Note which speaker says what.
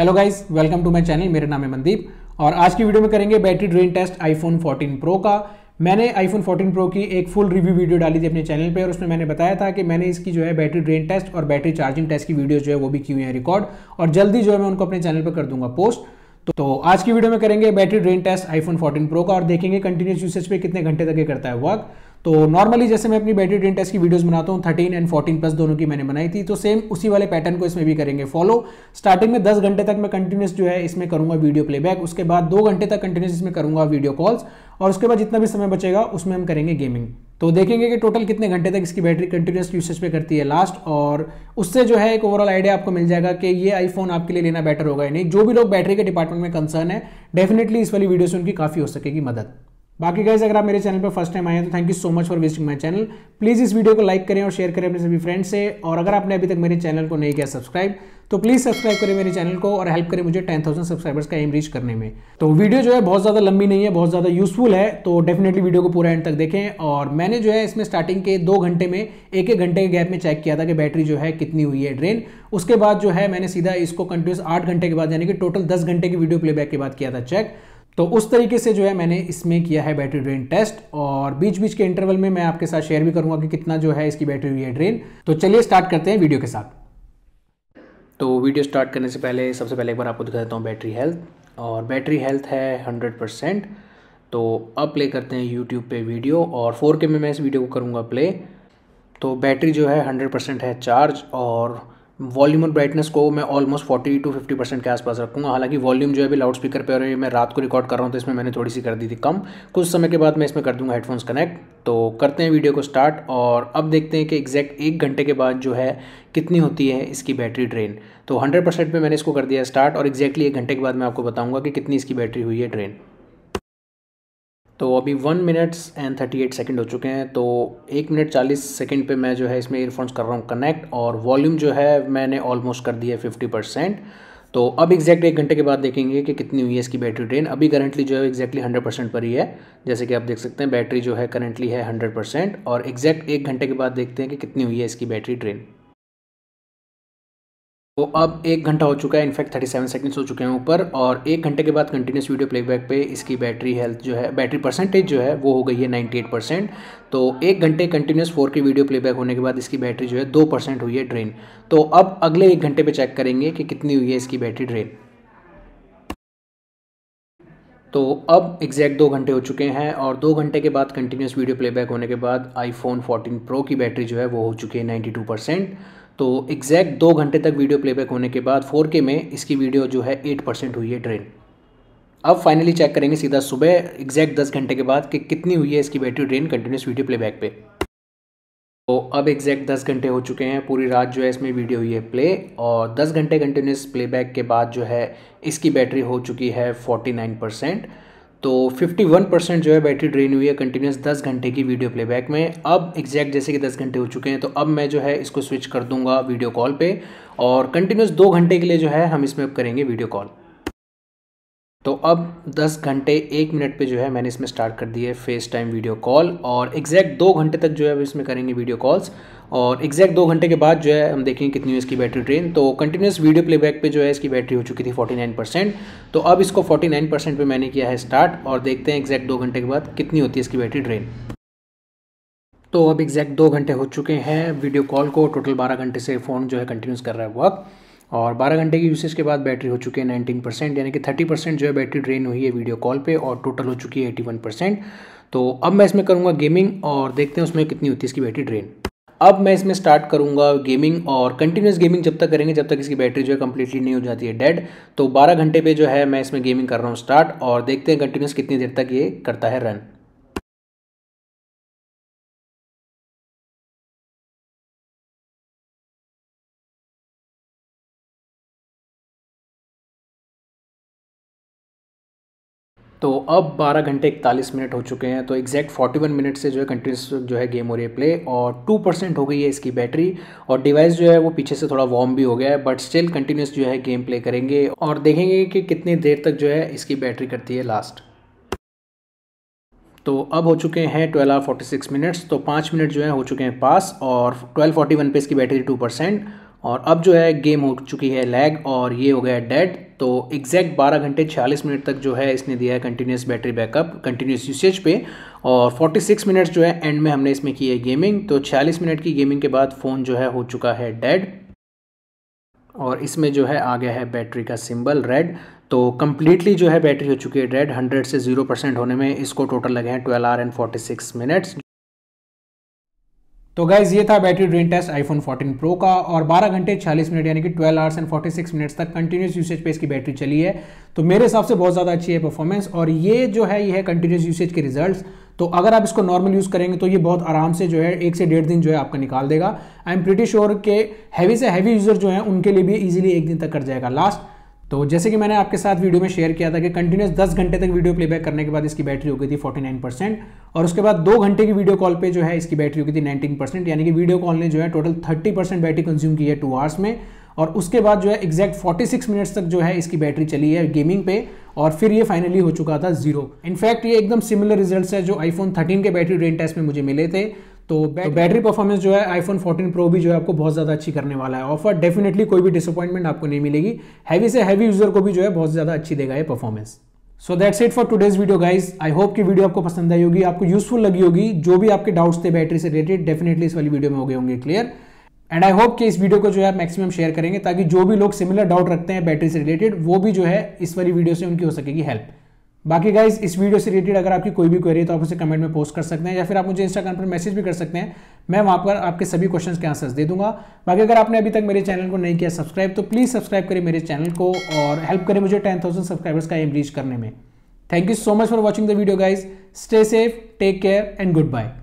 Speaker 1: hello guys welcome to my channel मेरा नाम है मनदीप और आज की वीडियो में करेंगे battery drain test iPhone 14 pro का मैंने आईफोन 14 प्रो की एक फुल रिव्यू वीडियो डाली थी अपने चैनल पे और उसमें मैंने बताया था कि मैंने इसकी जो है बैटरी ड्रेन टेस्ट और बैटरी चार्जिंग टेस्ट की वीडियो जो है वो भी की हुई है रिकॉर्ड और जल्दी जो है मैं उनको अपने चैनल पर कर दूंगा पोस्ट तो, तो आज की वीडियो में करेंगे battery drain test iPhone 14 pro का और देखेंगे कंटिन्यूस यूसेज पे कितने घंटे तक ये करता है वर्क तो नॉर्मली जैसे मैं अपनी बैटरी ड्रेन टेस्ट की वीडियोस बनाता हूँ थर्टीन एंड फोर्टीन प्लस दोनों की मैंने बनाई थी तो सेम उसी वाले पैटर्न को इसमें भी करेंगे फॉलो स्टार्टिंग में दस घंटे तक मैं कंटिन्यूस जो है इसमें करूंगा वीडियो प्लेबैक उसके बाद दो घंटे तक कंटिन्यूस इसमें करूंगा वीडियो कॉल्स और उसके बाद जितना भी समय बचेगा उसमें हम करेंगे गेमिंग तो देखेंगे कि टोटल कितने घंटे तक इसकी बैटरी कंटिन्यूस यूसेज पे करती है लास्ट और उससे जो है एक ओवरऑल आइडिया आपको मिल जाएगा कि ये आईफोन आपके लिए लेना बेटर होगा या नहीं जो भी लोग बैटरी के डिपार्टमेंट में कंसर्न है डेफिनेटली इस वाली वीडियो से उनकी काफ़ी हो सकेगी मदद बाकी गाइज अगर आप मेरे चैनल पर फर्स्ट टाइम आए हैं तो thank you so much for visiting my channel please इस वीडियो को लाइक करें और शेयर करें अपने सभी फ्रेंड्स से और अगर आपने अभी तक मेरे चैनल को नहीं किया सब्सक्राइब तो प्लीज़ सब्सक्राइब करें मेरे चैनल को और हेल्प करें मुझे टेन थाउजेंड सब्सक्राइबर्स का एम रीच करने में तो वीडियो जो है बहुत ज़्यादा लंबी नहीं है बहुत ज़्यादा यूजफुल है तो डेफिनेटली वीडियो को पूरा एंड तक देखें और मैंने जो है इसमें स्टार्टिंग के दो घंटे में एक एक घंटे के गैप में चेक किया था कि बैटरी जो है कितनी हुई है ड्रेन उसके बाद जो है मैंने सीधा इसको कंटिन्यूस आठ घंटे के बाद यानी कि टोटल दस घंटे की वीडियो प्लेबैक के बाद किया था चेक तो उस तरीके से जो है मैंने इसमें किया है बैटरी ड्रेन टेस्ट और बीच बीच के इंटरवल में मैं आपके साथ शेयर भी करूंगा कि कितना जो है इसकी बैटरी हुई है ड्रेन तो चलिए स्टार्ट करते हैं वीडियो के साथ तो वीडियो स्टार्ट करने से पहले सबसे पहले एक बार आपको दिखा देता हूँ बैटरी हेल्थ और बैटरी हेल्थ है हंड्रेड परसेंट तो अब प्ले करते हैं यूट्यूब पर वीडियो और फोर के में मैं इस वीडियो को करूँगा प्ले तो बैटरी जो है हंड्रेड परसेंट है चार्ज और वॉल्यूम और ब्राइटनेस को मैं almost forty to fifty percent के आसपास रखूँगा हालांकि वॉल्यूम जो है अभी लाउड स्पीकर पर मैं रात को रिकॉर्ड कर रहा हूँ तो इसमें मैंने थोड़ी सी कर दी थी कम कुछ समय के बाद मैं इसमें कर दूंगा हेडफोन्स कनेक्ट तो करते हैं वीडियो को स्टार्ट और अब देखते हैं कि एग्जैक्ट एक घंटे के बाद जो है कितनी होती है इसकी बैटरी ड्रेन तो हंड्रेड परसेंट मैंने इसको कर दिया स्टार्ट और एग्जैक्टली एक घंटे के बाद मैं आपको बताऊँगा कि कितनी इसकी बैटरी हुई है ड्रेन तो अभी one minutes and thirty eight second हो चुके हैं तो एक मिनट चालीस सेकेंड पे मैं जो है इसमें ईयरफोन्स कर रहा हूँ कनेक्ट और वॉल्यूम जो है मैंने ऑलमोस्ट कर दिया है फिफ्टी परसेंट तो अब एग्जैक्ट एक घंटे के बाद देखेंगे कि कितनी हुई है इसकी बैटरी ड्रेन अभी करंटली जो है एग्जैक्टली हंड्रेड परसेंट पर ही है जैसे कि आप देख सकते हैं बैटरी जो है करंटली है हंड्रेड परसेंट और एग्जैक्ट एक घंटे के बाद देखते हैं कि कितनी हुई है इसकी बैटरी ड्रेन तो अब एक घंटा हो चुका है इनफैक्ट थर्टी सेवन सेकेंड्स हो चुके हैं ऊपर और एक घंटे के बाद कंटिन्यूस वीडियो प्लेबैक पे इसकी बैटरी हेल्थ जो है बैटरी परसेंटेज जो है वो हो गई है नाइन्टी एट परसेंट तो एक घंटे continuous four K video playback होने के बाद इसकी बैटरी जो है दो परसेंट हुई है ड्रेन तो अब अगले एक घंटे पर चेक करेंगे कि कितनी हुई है इसकी बैटरी ड्रेन तो अब एग्जैक्ट दो घंटे हो चुके हैं और दो घंटे के बाद कंटिन्यूस वीडियो प्लेबैक होने के बाद आईफोन 14 प्रो की बैटरी जो है वो हो चुकी है 92 परसेंट तो एग्जैक्ट दो घंटे तक वीडियो प्लेबैक होने के बाद 4K में इसकी वीडियो जो है एट परसेंट हुई है ड्रेन अब फाइनली चेक करेंगे सीधा सुबह एग्जैक्ट दस घंटे के बाद कि कितनी हुई है इसकी battery drain continuous video playback पे तो अब एग्जैक्ट दस घंटे हो चुके हैं पूरी रात जो है इसमें वीडियो हुई है प्ले और दस घंटे कंटिन्यूस प्लेबैक के बाद जो है इसकी बैटरी हो चुकी है फोर्टी नाइन परसेंट तो 51 परसेंट जो है बैटरी ड्रेन हुई है कंटिन्यूस 10 घंटे की वीडियो प्लेबैक में अब एग्जैक्ट जैसे कि 10 घंटे हो चुके हैं तो अब मैं जो है इसको स्विच कर दूंगा वीडियो कॉल पे और कंटिन्यूस दो घंटे के लिए जो है हम इसमें अब करेंगे वीडियो कॉल तो अब 10 घंटे एक मिनट पे जो है मैंने इसमें स्टार्ट कर दी है फेस टाइम वीडियो कॉल और एग्जैक्ट दो घंटे तक जो है अब इसमें करेंगे वीडियो कॉल्स और एग्जैक्ट दो घंटे के बाद जो है हम देखेंगे कितनी है इसकी बैटरी ट्रेन तो कंटिन्यूस वीडियो प्लेबैक पे जो है इसकी बैटरी हो चुकी थी 49 परसेंट तो अब इसको 49 परसेंट पर मैंने किया है स्टार्ट और देखते हैं एग्जैक्ट दो घंटे के बाद कितनी होती है इसकी बैटरी ट्रेन तो अब एग्जैक्ट दो घंटे हो चुके हैं वीडियो कॉल को टोटल बारह घंटे से फ़ोन जो है कंटिन्यूस कर रहा है वक्त और 12 घंटे की यूसेज के बाद बैटरी हो चुकी है 19 परसेंट यानी कि 30 परसेंट जो है बैटरी ड्रेन हुई है वीडियो कॉल पे और टोटल हो चुकी है 81 परसेंट तो अब मैं इसमें करूँगा गेमिंग और देखते हैं उसमें कितनी होती है इसकी बैटरी ड्रेन अब मैं इसमें स्टार्ट करूंगा गेमिंग और कंटिन्यूस गेमिंग जब तक करेंगे जब तक इसकी बैटरी जो है कम्प्लीटली नहीं हो जाती है डेड तो 12 घंटे पे जो है मैं इसमें गेमिंग कर रहा हूँ स्टार्ट और देखते हैं कंटिन्यूस कितनी देर तक ये करता है रन तो अब 12 घंटे इकतालीस मिनट हो चुके हैं तो एग्जैक्ट 41 मिनट से जो है कंटिन्यूस जो है गेम हो रही है प्ले और टू परसेंट हो गई है इसकी बैटरी और डिवाइस जो है वो पीछे से थोड़ा वार्म भी हो गया है बट स्टिल कंटिन्यूस जो है गेम प्ले करेंगे और देखेंगे कि कितनी देर तक जो है इसकी बैटरी करती है लास्ट तो अब हो चुके हैं twelve hour forty six minutes तो पाँच मिनट जो है हो चुके हैं पास और ट्वेल्व फोर्टी वन पे इसकी बैटरी टू परसेंट और अब जो है गेम हो चुकी है लैग और ये हो गया डेड तो एग्जैक्ट 12 घंटे 46 मिनट तक जो है इसने दिया है continuous battery backup continuous usage पे और 46 मिनट्स जो है एंड में हमने इसमें की है गेमिंग तो 46 मिनट की गेमिंग के बाद फ़ोन जो है हो चुका है डेड और इसमें जो है आ गया है बैटरी का सिंबल रेड तो कम्प्लीटली जो है बैटरी हो चुकी है डेड हंड्रेड से ज़ीरो परसेंट होने में इसको टोटल लगे हैं twelve hour and forty six minutes तो गाइज ये था battery drain test iPhone 14 pro का और 12 घंटे 40 मिनट यानी कि 12 आवर्स एंड 46 मिनट्स तक कंटिन्यूस यूसेज पे इसकी बैटरी चली है तो मेरे हिसाब से बहुत ज़्यादा अच्छी है परफॉर्मेंस और ये जो है ये है कंटिन्यूस यूसेज के रिजल्ट्स तो अगर आप इसको नॉर्मल यूज़ करेंगे तो ये बहुत आराम से जो है एक से डेढ़ दिन जो है आपका निकाल देगा आई एम प्रिटी श्योर के हैवी से हैवी यूज़र जो है उनके लिए भी ईजिली एक दिन तक कर जाएगा लास्ट तो जैसे कि मैंने आपके साथ वीडियो में शेयर किया था कि कंटिन्यूस 10 घंटे तक वीडियो प्लेबैक करने के बाद इसकी बैटरी हो गई थी 49 परसेंट और उसके बाद दो घंटे की वीडियो कॉल पे जो है इसकी बैटरी होगी थी नाइनटीन परसेंट यानी कि वीडियो कॉल ने जो है total thirty percent battery consume की है टू आवर्स में और उसके बाद जो है एग्जैक्ट 46 मिनट्स तक जो है इसकी बैटरी चली है गेमिंग पे और फिर ये फाइनली हो चुका था जीरो इनफैक्ट ये एकदम सिमिलर रिजल्ट है जो आईफोन थर्टीन के बैटरी ड्रेन टेस्ट में मुझे मिले थे तो बैटरी परफॉर्मेंस जो है आईफोन 14 प्रो भी जो है आपको बहुत ज़्यादा अच्छी करने वाला है ऑफर डेफिनेटली कोई भी डिसअपॉइंटमेंट आपको नहीं मिलेगी हैवी से हैवी यूज़र को भी जो है बहुत ज़्यादा अच्छी देगा ये performance so that's it for today's video guys I hope कि वीडियो आपको पसंद आई होगी आपको यूजफुल लगी होगी जो भी आपके डाउट्स थे बैटरी से रिलेटेड डेफिनेटली इस वाली वीडियो में हो गए होंगे क्लियर एंड आई होप कि इस वीडियो को जो है मैक्सिमम शेयर करेंगे ताकि जो भी लोग सिमिलर डाउट रखते हैं बैटरी से रिलेटेड वो भी जो है इस वाली वीडियो से उनकी हो सकेगी हेल्प बाकी गाइज इस वीडियो से रिलेटेड अगर आपकी कोई भी क्वेरी है तो आप उसे कमेंट में पोस्ट कर सकते हैं या फिर आप मुझे इंस्टाग्राम पर मैसेज भी कर सकते हैं मैं वहाँ पर आपके सभी क्वेश्चन के आंसर्स दे दूंगा बाकी अगर आपने अभी तक मेरे चैनल को नहीं किया सब्सक्राइब तो प्लीज़ सब्सक्राइब करें मेरे चैनल को और हेल्प करें मुझे टेन थाउजेंड सब्सक्राइबर्स का एम रीच करने में thank you so much for watching the video guys stay safe take care and good bye